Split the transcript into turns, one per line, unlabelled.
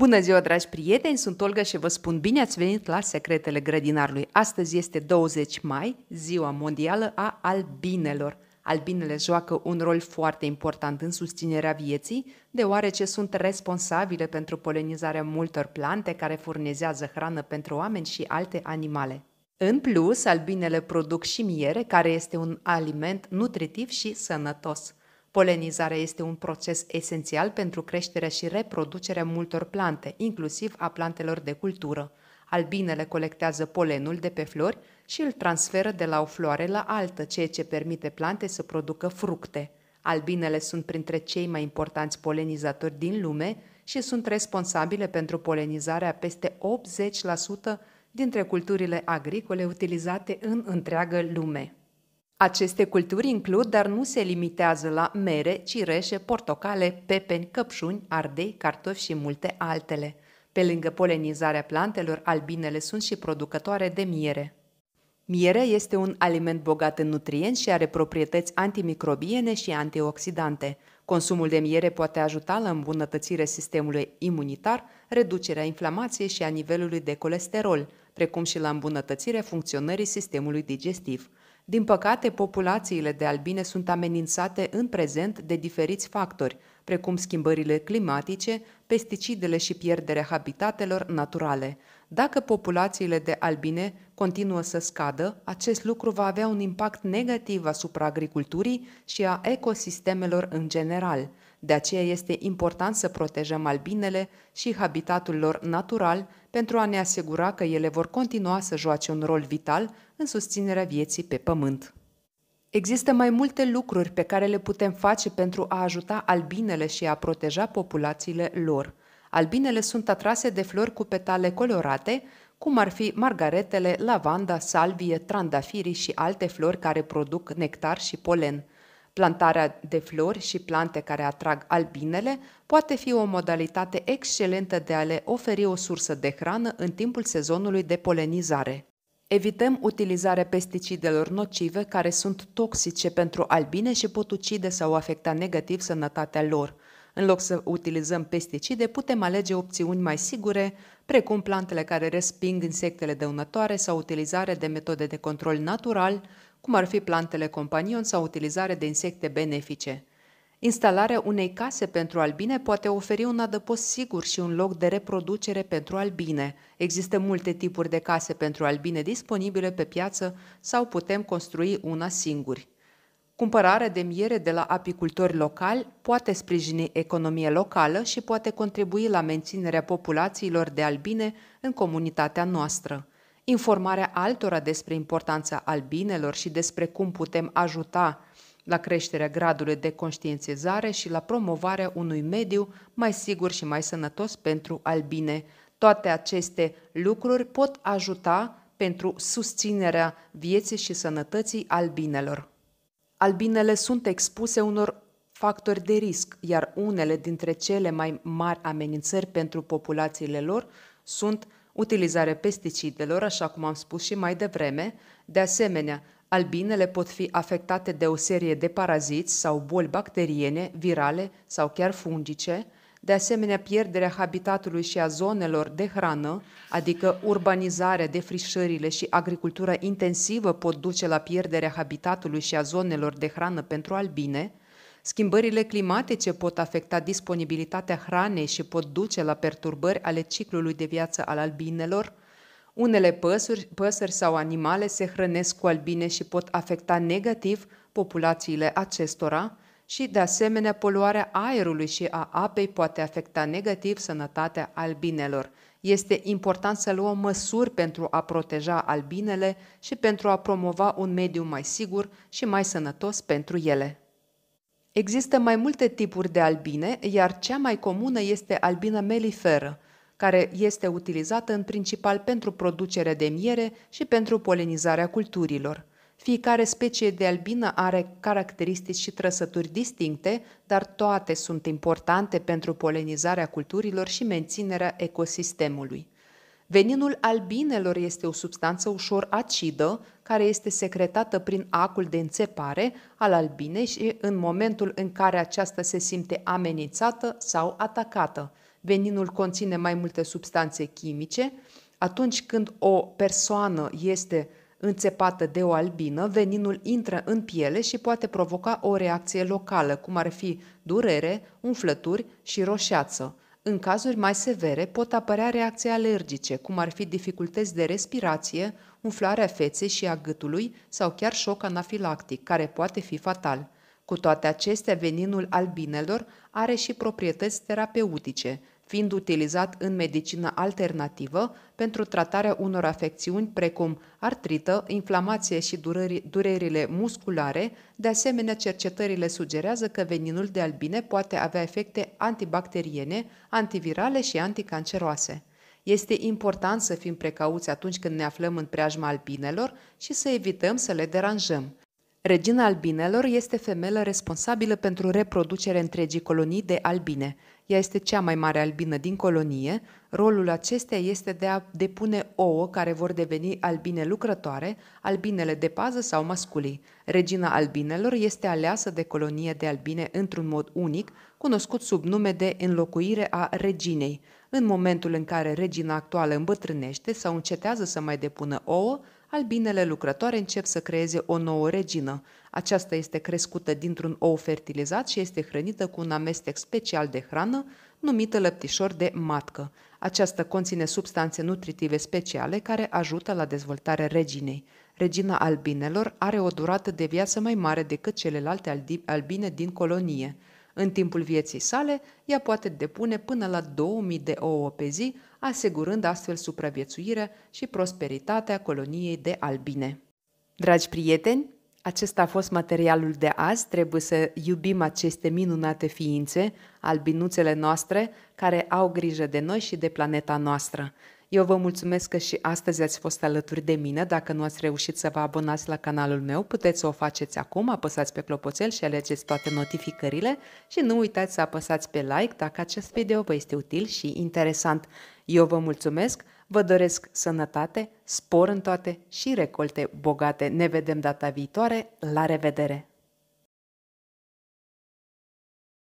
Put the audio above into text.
Bună ziua, dragi prieteni! Sunt Olga și vă spun bine ați venit la Secretele Grădinarului. Astăzi este 20 mai, ziua mondială a albinelor. Albinele joacă un rol foarte important în susținerea vieții, deoarece sunt responsabile pentru polenizarea multor plante care furnizează hrană pentru oameni și alte animale. În plus, albinele produc și miere, care este un aliment nutritiv și sănătos. Polenizarea este un proces esențial pentru creșterea și reproducerea multor plante, inclusiv a plantelor de cultură. Albinele colectează polenul de pe flori și îl transferă de la o floare la altă, ceea ce permite plante să producă fructe. Albinele sunt printre cei mai importanți polenizatori din lume și sunt responsabile pentru polenizarea peste 80% dintre culturile agricole utilizate în întreagă lume. Aceste culturi includ, dar nu se limitează la mere, cireșe, portocale, pepeni, căpșuni, ardei, cartofi și multe altele. Pe lângă polenizarea plantelor, albinele sunt și producătoare de miere. Mierea este un aliment bogat în nutrienți și are proprietăți antimicrobiene și antioxidante. Consumul de miere poate ajuta la îmbunătățirea sistemului imunitar, reducerea inflamației și a nivelului de colesterol, precum și la îmbunătățirea funcționării sistemului digestiv – din păcate, populațiile de albine sunt amenințate în prezent de diferiți factori, precum schimbările climatice, pesticidele și pierderea habitatelor naturale. Dacă populațiile de albine continuă să scadă, acest lucru va avea un impact negativ asupra agriculturii și a ecosistemelor în general. De aceea este important să protejăm albinele și habitatul lor natural pentru a ne asigura că ele vor continua să joace un rol vital în susținerea vieții pe Pământ. Există mai multe lucruri pe care le putem face pentru a ajuta albinele și a proteja populațiile lor. Albinele sunt atrase de flori cu petale colorate, cum ar fi margaretele, lavanda, salvie, trandafirii și alte flori care produc nectar și polen. Plantarea de flori și plante care atrag albinele poate fi o modalitate excelentă de a le oferi o sursă de hrană în timpul sezonului de polenizare. Evităm utilizarea pesticidelor nocive care sunt toxice pentru albine și pot ucide sau afecta negativ sănătatea lor. În loc să utilizăm pesticide, putem alege opțiuni mai sigure, precum plantele care resping insectele dăunătoare sau utilizarea de metode de control natural, cum ar fi plantele companion sau utilizarea de insecte benefice. Instalarea unei case pentru albine poate oferi un adăpost sigur și un loc de reproducere pentru albine. Există multe tipuri de case pentru albine disponibile pe piață sau putem construi una singuri. Cumpărarea de miere de la apicultori locali poate sprijini economia locală și poate contribui la menținerea populațiilor de albine în comunitatea noastră informarea altora despre importanța albinelor și despre cum putem ajuta la creșterea gradului de conștientizare și la promovarea unui mediu mai sigur și mai sănătos pentru albine. Toate aceste lucruri pot ajuta pentru susținerea vieții și sănătății albinelor. Albinele sunt expuse unor factori de risc, iar unele dintre cele mai mari amenințări pentru populațiile lor sunt utilizarea pesticidelor, așa cum am spus și mai devreme. De asemenea, albinele pot fi afectate de o serie de paraziți sau boli bacteriene, virale sau chiar fungice, de asemenea pierderea habitatului și a zonelor de hrană, adică urbanizarea, defrișările și agricultura intensivă pot duce la pierderea habitatului și a zonelor de hrană pentru albine, Schimbările climatice pot afecta disponibilitatea hranei și pot duce la perturbări ale ciclului de viață al albinelor. Unele păsuri, păsări sau animale se hrănesc cu albine și pot afecta negativ populațiile acestora și, de asemenea, poluarea aerului și a apei poate afecta negativ sănătatea albinelor. Este important să luăm măsuri pentru a proteja albinele și pentru a promova un mediu mai sigur și mai sănătos pentru ele. Există mai multe tipuri de albine, iar cea mai comună este albina meliferă, care este utilizată în principal pentru producerea de miere și pentru polenizarea culturilor. Fiecare specie de albină are caracteristici și trăsături distincte, dar toate sunt importante pentru polenizarea culturilor și menținerea ecosistemului. Veninul albinelor este o substanță ușor acidă, care este secretată prin acul de înțepare al albinei și în momentul în care aceasta se simte amenințată sau atacată. Veninul conține mai multe substanțe chimice. Atunci când o persoană este înțepată de o albină, veninul intră în piele și poate provoca o reacție locală, cum ar fi durere, umflături și roșeață. În cazuri mai severe pot apărea reacții alergice, cum ar fi dificultăți de respirație, umflarea feței și a gâtului sau chiar șoc anafilactic, care poate fi fatal. Cu toate acestea, veninul albinelor are și proprietăți terapeutice, fiind utilizat în medicină alternativă pentru tratarea unor afecțiuni precum artrită, inflamație și dureri, durerile musculare. De asemenea, cercetările sugerează că veninul de albine poate avea efecte antibacteriene, antivirale și anticanceroase. Este important să fim precauți atunci când ne aflăm în preajma albinelor și să evităm să le deranjăm. Regina albinelor este femelă responsabilă pentru reproducerea întregii colonii de albine. Ea este cea mai mare albină din colonie. Rolul acesteia este de a depune ouă care vor deveni albine lucrătoare, albinele de pază sau masculii. Regina albinelor este aleasă de colonie de albine într-un mod unic, cunoscut sub nume de înlocuire a reginei. În momentul în care regina actuală îmbătrânește sau încetează să mai depună ouă, albinele lucrătoare încep să creeze o nouă regină. Aceasta este crescută dintr-un ou fertilizat și este hrănită cu un amestec special de hrană, numită lăptișor de matcă. Aceasta conține substanțe nutritive speciale care ajută la dezvoltarea reginei. Regina albinelor are o durată de viață mai mare decât celelalte albine din colonie. În timpul vieții sale, ea poate depune până la 2000 de ouă pe zi, asigurând astfel supraviețuirea și prosperitatea coloniei de albine. Dragi prieteni, acesta a fost materialul de azi. Trebuie să iubim aceste minunate ființe, albinuțele noastre, care au grijă de noi și de planeta noastră. Eu vă mulțumesc că și astăzi ați fost alături de mine. Dacă nu ați reușit să vă abonați la canalul meu, puteți să o faceți acum, apăsați pe clopoțel și alegeți toate notificările și nu uitați să apăsați pe like dacă acest video vă este util și interesant. Eu vă mulțumesc, vă doresc sănătate, spor în toate și recolte bogate. Ne vedem data viitoare, la revedere!